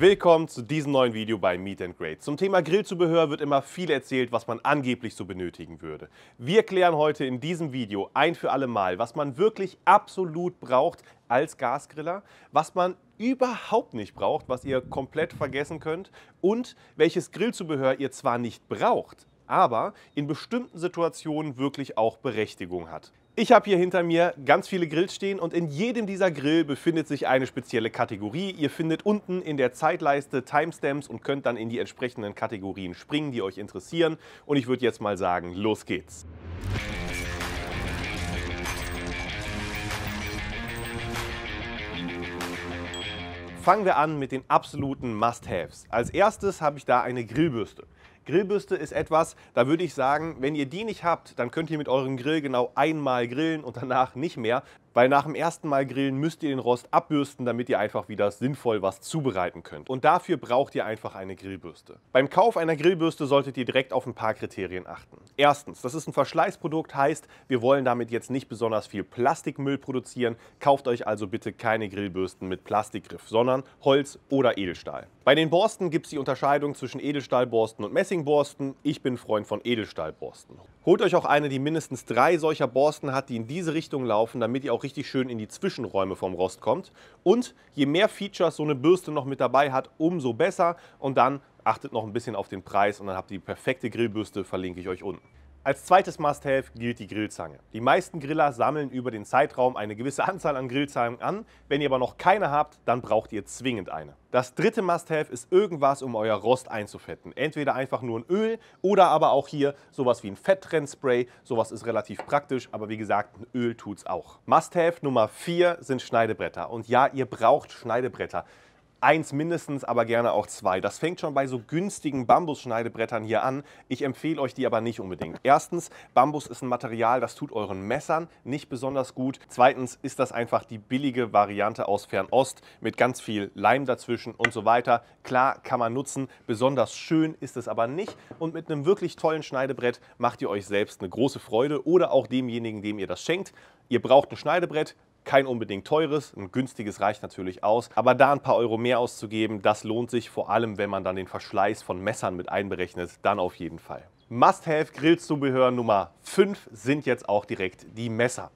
Willkommen zu diesem neuen Video bei Meet and Grade. Zum Thema Grillzubehör wird immer viel erzählt, was man angeblich so benötigen würde. Wir klären heute in diesem Video ein für alle Mal, was man wirklich absolut braucht als Gasgriller, was man überhaupt nicht braucht, was ihr komplett vergessen könnt und welches Grillzubehör ihr zwar nicht braucht, aber in bestimmten Situationen wirklich auch Berechtigung hat. Ich habe hier hinter mir ganz viele Grills stehen und in jedem dieser Grill befindet sich eine spezielle Kategorie. Ihr findet unten in der Zeitleiste Timestamps und könnt dann in die entsprechenden Kategorien springen, die euch interessieren. Und ich würde jetzt mal sagen, los geht's. Fangen wir an mit den absoluten Must-Haves. Als erstes habe ich da eine Grillbürste. Grillbürste ist etwas, da würde ich sagen, wenn ihr die nicht habt, dann könnt ihr mit eurem Grill genau einmal grillen und danach nicht mehr. Weil nach dem ersten Mal grillen müsst ihr den Rost abbürsten, damit ihr einfach wieder sinnvoll was zubereiten könnt. Und dafür braucht ihr einfach eine Grillbürste. Beim Kauf einer Grillbürste solltet ihr direkt auf ein paar Kriterien achten. Erstens, das ist ein Verschleißprodukt, heißt, wir wollen damit jetzt nicht besonders viel Plastikmüll produzieren. Kauft euch also bitte keine Grillbürsten mit Plastikgriff, sondern Holz oder Edelstahl. Bei den Borsten gibt es die Unterscheidung zwischen Edelstahlborsten und Messingborsten. Ich bin Freund von Edelstahlborsten. Holt euch auch eine, die mindestens drei solcher Borsten hat, die in diese Richtung laufen, damit ihr auch richtig schön in die Zwischenräume vom Rost kommt. Und je mehr Features so eine Bürste noch mit dabei hat, umso besser. Und dann achtet noch ein bisschen auf den Preis und dann habt ihr die perfekte Grillbürste, verlinke ich euch unten. Als zweites Must-Have gilt die Grillzange. Die meisten Griller sammeln über den Zeitraum eine gewisse Anzahl an Grillzangen an. Wenn ihr aber noch keine habt, dann braucht ihr zwingend eine. Das dritte Must-Have ist irgendwas, um euer Rost einzufetten. Entweder einfach nur ein Öl oder aber auch hier sowas wie ein Fetttrennspray. Sowas ist relativ praktisch, aber wie gesagt, ein Öl tut's auch. Must-Have Nummer 4 sind Schneidebretter. Und ja, ihr braucht Schneidebretter eins mindestens, aber gerne auch zwei. Das fängt schon bei so günstigen Bambusschneidebrettern hier an. Ich empfehle euch die aber nicht unbedingt. Erstens, Bambus ist ein Material, das tut euren Messern nicht besonders gut. Zweitens ist das einfach die billige Variante aus Fernost mit ganz viel Leim dazwischen und so weiter. Klar, kann man nutzen. Besonders schön ist es aber nicht. Und mit einem wirklich tollen Schneidebrett macht ihr euch selbst eine große Freude oder auch demjenigen, dem ihr das schenkt. Ihr braucht ein Schneidebrett, kein unbedingt teures, ein günstiges reicht natürlich aus, aber da ein paar Euro mehr auszugeben, das lohnt sich vor allem, wenn man dann den Verschleiß von Messern mit einberechnet, dann auf jeden Fall. Must-have Grillzubehör Nummer 5 sind jetzt auch direkt die Messer.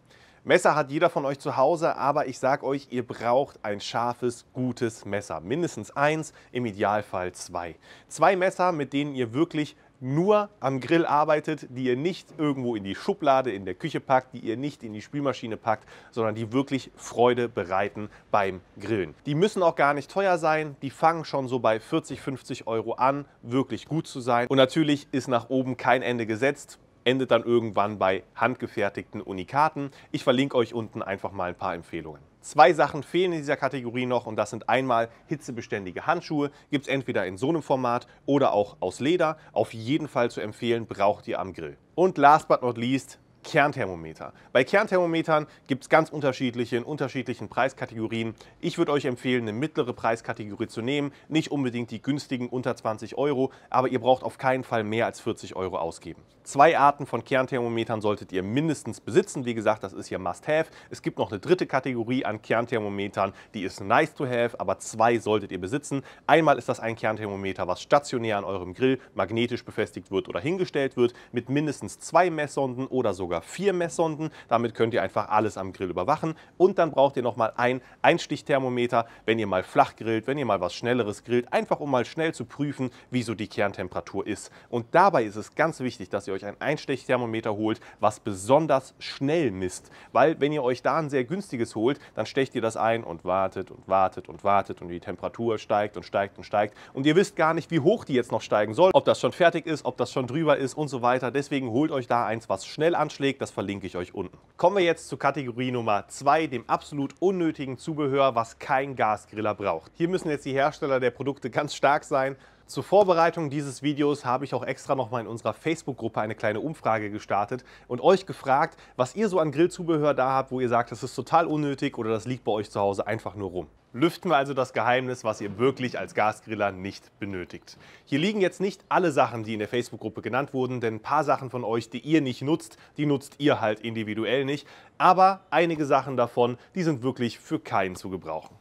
Messer hat jeder von euch zu Hause, aber ich sag euch, ihr braucht ein scharfes, gutes Messer. Mindestens eins, im Idealfall zwei. Zwei Messer, mit denen ihr wirklich nur am Grill arbeitet, die ihr nicht irgendwo in die Schublade in der Küche packt, die ihr nicht in die Spülmaschine packt, sondern die wirklich Freude bereiten beim Grillen. Die müssen auch gar nicht teuer sein, die fangen schon so bei 40, 50 Euro an, wirklich gut zu sein. Und natürlich ist nach oben kein Ende gesetzt endet dann irgendwann bei handgefertigten Unikaten. Ich verlinke euch unten einfach mal ein paar Empfehlungen. Zwei Sachen fehlen in dieser Kategorie noch und das sind einmal hitzebeständige Handschuhe, gibt es entweder in so einem Format oder auch aus Leder. Auf jeden Fall zu empfehlen, braucht ihr am Grill. Und last but not least, Kernthermometer. Bei Kernthermometern gibt es ganz unterschiedliche in unterschiedlichen Preiskategorien. Ich würde euch empfehlen, eine mittlere Preiskategorie zu nehmen, nicht unbedingt die günstigen unter 20 Euro, aber ihr braucht auf keinen Fall mehr als 40 Euro ausgeben. Zwei Arten von Kernthermometern solltet ihr mindestens besitzen. Wie gesagt, das ist hier Must-Have. Es gibt noch eine dritte Kategorie an Kernthermometern, die ist nice to have, aber zwei solltet ihr besitzen. Einmal ist das ein Kernthermometer, was stationär an eurem Grill magnetisch befestigt wird oder hingestellt wird, mit mindestens zwei Messsonden oder sogar sogar vier Messsonden. Damit könnt ihr einfach alles am Grill überwachen. Und dann braucht ihr nochmal ein Einstichthermometer, wenn ihr mal flach grillt, wenn ihr mal was Schnelleres grillt, einfach um mal schnell zu prüfen, wie so die Kerntemperatur ist. Und dabei ist es ganz wichtig, dass ihr euch ein Einstichthermometer holt, was besonders schnell misst. Weil wenn ihr euch da ein sehr günstiges holt, dann stecht ihr das ein und wartet und wartet und wartet und die Temperatur steigt und steigt und steigt. Und ihr wisst gar nicht, wie hoch die jetzt noch steigen soll, ob das schon fertig ist, ob das schon drüber ist und so weiter. Deswegen holt euch da eins, was schnell anschlägt aufschlägt, das verlinke ich euch unten. Kommen wir jetzt zur Kategorie Nummer 2, dem absolut unnötigen Zubehör, was kein Gasgriller braucht. Hier müssen jetzt die Hersteller der Produkte ganz stark sein zur Vorbereitung dieses Videos habe ich auch extra nochmal in unserer Facebook-Gruppe eine kleine Umfrage gestartet und euch gefragt, was ihr so an Grillzubehör da habt, wo ihr sagt, das ist total unnötig oder das liegt bei euch zu Hause einfach nur rum. Lüften wir also das Geheimnis, was ihr wirklich als Gasgriller nicht benötigt. Hier liegen jetzt nicht alle Sachen, die in der Facebook-Gruppe genannt wurden, denn ein paar Sachen von euch, die ihr nicht nutzt, die nutzt ihr halt individuell nicht. Aber einige Sachen davon, die sind wirklich für keinen zu gebrauchen.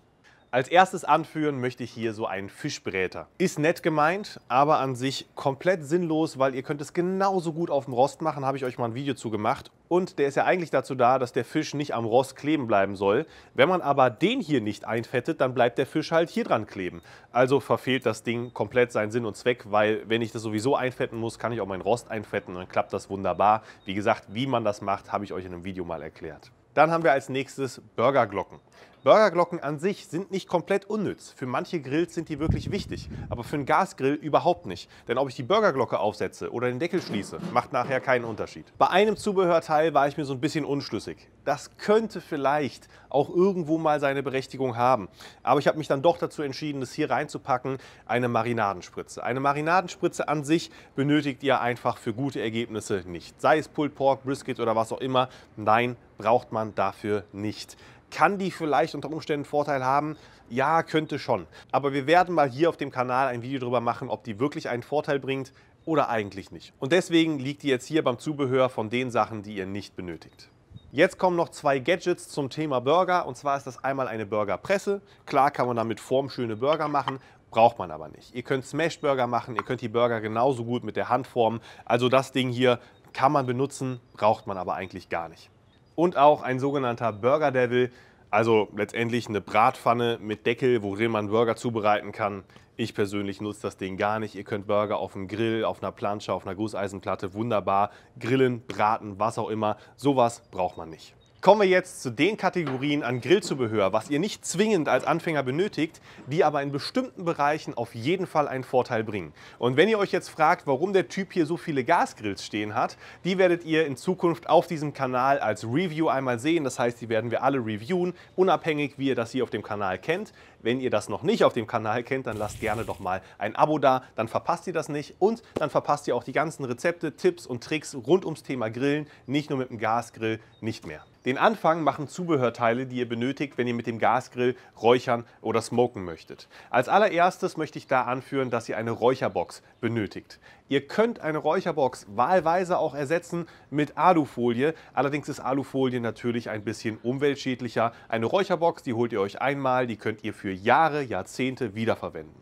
Als erstes anführen möchte ich hier so einen Fischbräter. Ist nett gemeint, aber an sich komplett sinnlos, weil ihr könnt es genauso gut auf dem Rost machen, habe ich euch mal ein Video zu gemacht. Und der ist ja eigentlich dazu da, dass der Fisch nicht am Rost kleben bleiben soll. Wenn man aber den hier nicht einfettet, dann bleibt der Fisch halt hier dran kleben. Also verfehlt das Ding komplett seinen Sinn und Zweck, weil wenn ich das sowieso einfetten muss, kann ich auch meinen Rost einfetten und dann klappt das wunderbar. Wie gesagt, wie man das macht, habe ich euch in einem Video mal erklärt. Dann haben wir als nächstes Burgerglocken. Burgerglocken an sich sind nicht komplett unnütz. Für manche Grills sind die wirklich wichtig, aber für einen Gasgrill überhaupt nicht. Denn ob ich die Burgerglocke aufsetze oder den Deckel schließe, macht nachher keinen Unterschied. Bei einem Zubehörteil war ich mir so ein bisschen unschlüssig. Das könnte vielleicht auch irgendwo mal seine Berechtigung haben. Aber ich habe mich dann doch dazu entschieden, das hier reinzupacken, eine Marinadenspritze. Eine Marinadenspritze an sich benötigt ihr einfach für gute Ergebnisse nicht. Sei es Pulled Pork, Brisket oder was auch immer. Nein, braucht man dafür nicht. Kann die vielleicht unter Umständen einen Vorteil haben? Ja, könnte schon. Aber wir werden mal hier auf dem Kanal ein Video darüber machen, ob die wirklich einen Vorteil bringt oder eigentlich nicht. Und deswegen liegt die jetzt hier beim Zubehör von den Sachen, die ihr nicht benötigt. Jetzt kommen noch zwei Gadgets zum Thema Burger. Und zwar ist das einmal eine Burgerpresse. Klar kann man damit formschöne Burger machen, braucht man aber nicht. Ihr könnt Smashburger machen, ihr könnt die Burger genauso gut mit der Hand formen. Also das Ding hier kann man benutzen, braucht man aber eigentlich gar nicht und auch ein sogenannter Burger Devil, also letztendlich eine Bratpfanne mit Deckel, worin man Burger zubereiten kann. Ich persönlich nutze das Ding gar nicht. Ihr könnt Burger auf dem Grill, auf einer Plansche, auf einer Gusseisenplatte wunderbar grillen, braten, was auch immer. Sowas braucht man nicht. Kommen wir jetzt zu den Kategorien an Grillzubehör, was ihr nicht zwingend als Anfänger benötigt, die aber in bestimmten Bereichen auf jeden Fall einen Vorteil bringen. Und wenn ihr euch jetzt fragt, warum der Typ hier so viele Gasgrills stehen hat, die werdet ihr in Zukunft auf diesem Kanal als Review einmal sehen. Das heißt, die werden wir alle reviewen, unabhängig wie ihr das hier auf dem Kanal kennt. Wenn ihr das noch nicht auf dem Kanal kennt, dann lasst gerne doch mal ein Abo da, dann verpasst ihr das nicht und dann verpasst ihr auch die ganzen Rezepte, Tipps und Tricks rund ums Thema Grillen, nicht nur mit dem Gasgrill, nicht mehr. Den Anfang machen Zubehörteile, die ihr benötigt, wenn ihr mit dem Gasgrill räuchern oder smoken möchtet. Als allererstes möchte ich da anführen, dass ihr eine Räucherbox benötigt. Ihr könnt eine Räucherbox wahlweise auch ersetzen mit Alufolie. Allerdings ist Alufolie natürlich ein bisschen umweltschädlicher. Eine Räucherbox, die holt ihr euch einmal, die könnt ihr für für Jahre, Jahrzehnte wiederverwenden.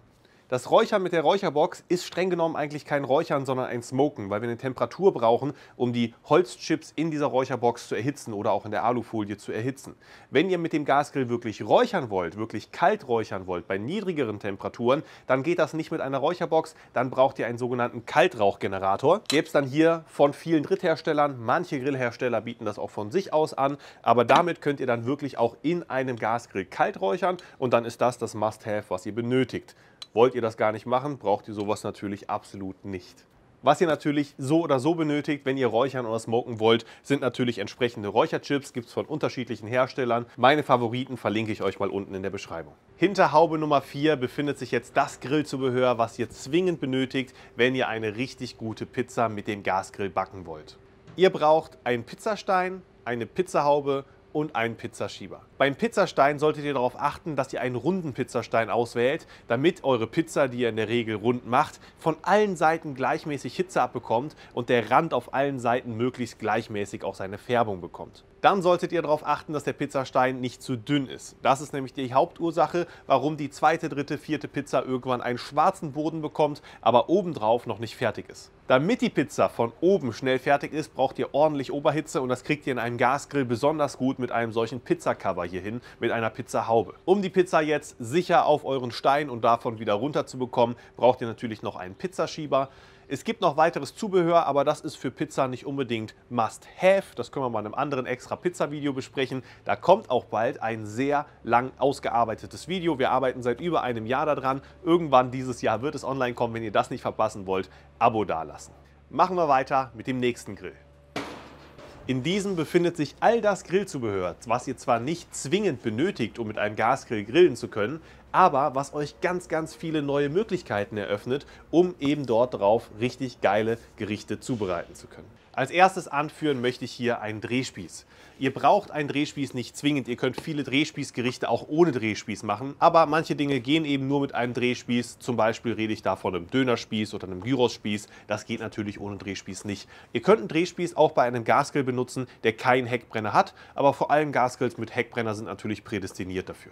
Das Räuchern mit der Räucherbox ist streng genommen eigentlich kein Räuchern, sondern ein Smoken, weil wir eine Temperatur brauchen, um die Holzchips in dieser Räucherbox zu erhitzen oder auch in der Alufolie zu erhitzen. Wenn ihr mit dem Gasgrill wirklich räuchern wollt, wirklich kalt räuchern wollt, bei niedrigeren Temperaturen, dann geht das nicht mit einer Räucherbox, dann braucht ihr einen sogenannten Kaltrauchgenerator. Gäbe es dann hier von vielen Drittherstellern, manche Grillhersteller bieten das auch von sich aus an, aber damit könnt ihr dann wirklich auch in einem Gasgrill kalt räuchern und dann ist das das Must-Have, was ihr benötigt. Wollt ihr das gar nicht machen, braucht ihr sowas natürlich absolut nicht. Was ihr natürlich so oder so benötigt, wenn ihr räuchern oder smoken wollt, sind natürlich entsprechende Räucherchips, gibt es von unterschiedlichen Herstellern. Meine Favoriten verlinke ich euch mal unten in der Beschreibung. Hinter Haube Nummer 4 befindet sich jetzt das Grillzubehör, was ihr zwingend benötigt, wenn ihr eine richtig gute Pizza mit dem Gasgrill backen wollt. Ihr braucht einen Pizzastein, eine Pizzahaube, und einen Pizzaschieber. Beim Pizzastein solltet ihr darauf achten, dass ihr einen runden Pizzastein auswählt, damit eure Pizza, die ihr in der Regel rund macht, von allen Seiten gleichmäßig Hitze abbekommt und der Rand auf allen Seiten möglichst gleichmäßig auch seine Färbung bekommt dann solltet ihr darauf achten, dass der Pizzastein nicht zu dünn ist. Das ist nämlich die Hauptursache, warum die zweite, dritte, vierte Pizza irgendwann einen schwarzen Boden bekommt, aber obendrauf noch nicht fertig ist. Damit die Pizza von oben schnell fertig ist, braucht ihr ordentlich Oberhitze und das kriegt ihr in einem Gasgrill besonders gut mit einem solchen Pizzacover hier hin, mit einer Pizzahaube. Um die Pizza jetzt sicher auf euren Stein und davon wieder runter zu bekommen, braucht ihr natürlich noch einen Pizzaschieber. Es gibt noch weiteres Zubehör, aber das ist für Pizza nicht unbedingt Must-Have. Das können wir mal in einem anderen extra Pizza-Video besprechen. Da kommt auch bald ein sehr lang ausgearbeitetes Video. Wir arbeiten seit über einem Jahr daran. Irgendwann dieses Jahr wird es online kommen. Wenn ihr das nicht verpassen wollt, Abo dalassen. Machen wir weiter mit dem nächsten Grill. In diesem befindet sich all das Grillzubehör, was ihr zwar nicht zwingend benötigt, um mit einem Gasgrill grillen zu können, aber was euch ganz, ganz viele neue Möglichkeiten eröffnet, um eben dort drauf richtig geile Gerichte zubereiten zu können. Als erstes anführen möchte ich hier einen Drehspieß. Ihr braucht einen Drehspieß nicht zwingend, ihr könnt viele Drehspießgerichte auch ohne Drehspieß machen, aber manche Dinge gehen eben nur mit einem Drehspieß, zum Beispiel rede ich da von einem Dönerspieß oder einem Gyrospieß, das geht natürlich ohne Drehspieß nicht. Ihr könnt einen Drehspieß auch bei einem Gasgrill benutzen, der keinen Heckbrenner hat, aber vor allem Gasgrills mit Heckbrenner sind natürlich prädestiniert dafür.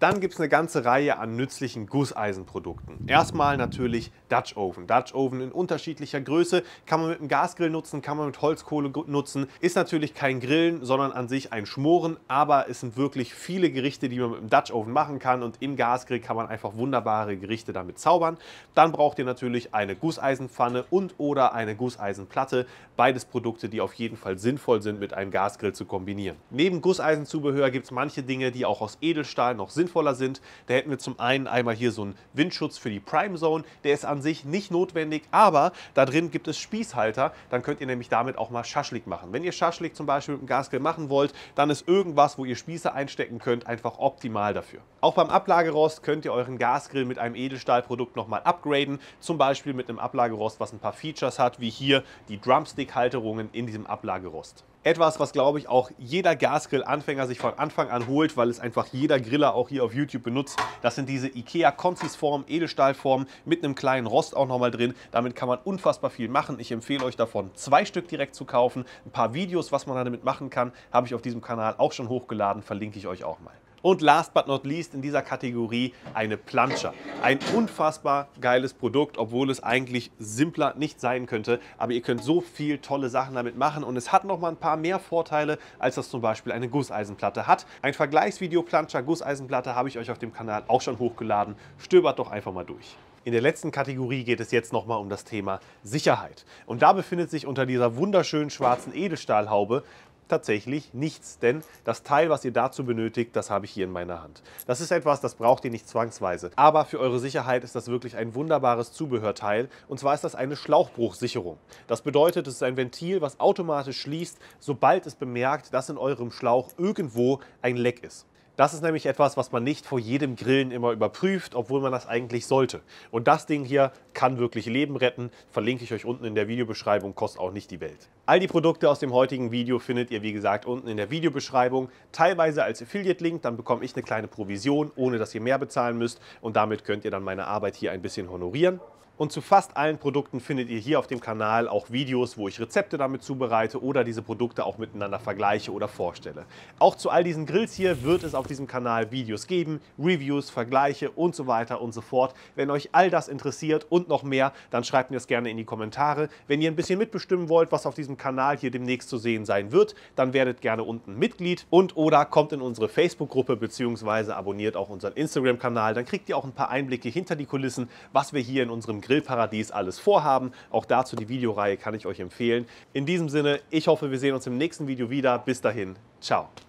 Dann gibt es eine ganze Reihe an nützlichen Gusseisenprodukten. Erstmal natürlich Dutch Oven. Dutch Oven in unterschiedlicher Größe, kann man mit einem Gasgrill nutzen, kann man mit Holzkohle nutzen. Ist natürlich kein Grillen, sondern an sich ein Schmoren, aber es sind wirklich viele Gerichte, die man mit dem Dutch Oven machen kann und im Gasgrill kann man einfach wunderbare Gerichte damit zaubern. Dann braucht ihr natürlich eine Gusseisenpfanne und oder eine Gusseisenplatte. Beides Produkte, die auf jeden Fall sinnvoll sind, mit einem Gasgrill zu kombinieren. Neben Gusseisenzubehör gibt es manche Dinge, die auch aus Edelstahl noch sinnvoll sind sinnvoller sind. Da hätten wir zum einen einmal hier so einen Windschutz für die Prime Zone. Der ist an sich nicht notwendig, aber da drin gibt es Spießhalter. Dann könnt ihr nämlich damit auch mal Schaschlik machen. Wenn ihr Schaschlik zum Beispiel mit dem Gasgrill machen wollt, dann ist irgendwas, wo ihr Spieße einstecken könnt, einfach optimal dafür. Auch beim Ablagerost könnt ihr euren Gasgrill mit einem Edelstahlprodukt nochmal upgraden. Zum Beispiel mit einem Ablagerost, was ein paar Features hat, wie hier die Drumstick-Halterungen in diesem Ablagerost. Etwas, was glaube ich auch jeder Gasgrill-Anfänger sich von Anfang an holt, weil es einfach jeder Griller auch hier auf YouTube benutzt. Das sind diese Ikea Konzis-Formen, Edelstahlformen mit einem kleinen Rost auch nochmal drin. Damit kann man unfassbar viel machen. Ich empfehle euch davon zwei Stück direkt zu kaufen. Ein paar Videos, was man damit machen kann, habe ich auf diesem Kanal auch schon hochgeladen, verlinke ich euch auch mal. Und last but not least in dieser Kategorie eine Planscher. Ein unfassbar geiles Produkt, obwohl es eigentlich simpler nicht sein könnte. Aber ihr könnt so viel tolle Sachen damit machen und es hat noch mal ein paar mehr Vorteile, als das zum Beispiel eine Gusseisenplatte hat. Ein Vergleichsvideo planscher Gusseisenplatte habe ich euch auf dem Kanal auch schon hochgeladen. Stöbert doch einfach mal durch. In der letzten Kategorie geht es jetzt nochmal um das Thema Sicherheit. Und da befindet sich unter dieser wunderschönen schwarzen Edelstahlhaube tatsächlich nichts, denn das Teil, was ihr dazu benötigt, das habe ich hier in meiner Hand. Das ist etwas, das braucht ihr nicht zwangsweise, aber für eure Sicherheit ist das wirklich ein wunderbares Zubehörteil und zwar ist das eine Schlauchbruchsicherung. Das bedeutet, es ist ein Ventil, was automatisch schließt, sobald es bemerkt, dass in eurem Schlauch irgendwo ein Leck ist. Das ist nämlich etwas, was man nicht vor jedem Grillen immer überprüft, obwohl man das eigentlich sollte. Und das Ding hier kann wirklich Leben retten. Verlinke ich euch unten in der Videobeschreibung, kostet auch nicht die Welt. All die Produkte aus dem heutigen Video findet ihr, wie gesagt, unten in der Videobeschreibung. Teilweise als Affiliate-Link, dann bekomme ich eine kleine Provision, ohne dass ihr mehr bezahlen müsst. Und damit könnt ihr dann meine Arbeit hier ein bisschen honorieren. Und zu fast allen Produkten findet ihr hier auf dem Kanal auch Videos, wo ich Rezepte damit zubereite oder diese Produkte auch miteinander vergleiche oder vorstelle. Auch zu all diesen Grills hier wird es auf diesem Kanal Videos geben, Reviews, Vergleiche und so weiter und so fort. Wenn euch all das interessiert und noch mehr, dann schreibt mir das gerne in die Kommentare. Wenn ihr ein bisschen mitbestimmen wollt, was auf diesem Kanal hier demnächst zu sehen sein wird, dann werdet gerne unten Mitglied und oder kommt in unsere Facebook-Gruppe bzw. abonniert auch unseren Instagram-Kanal. Dann kriegt ihr auch ein paar Einblicke hinter die Kulissen, was wir hier in unserem Grill Grillparadies alles vorhaben. Auch dazu die Videoreihe kann ich euch empfehlen. In diesem Sinne, ich hoffe, wir sehen uns im nächsten Video wieder. Bis dahin, ciao.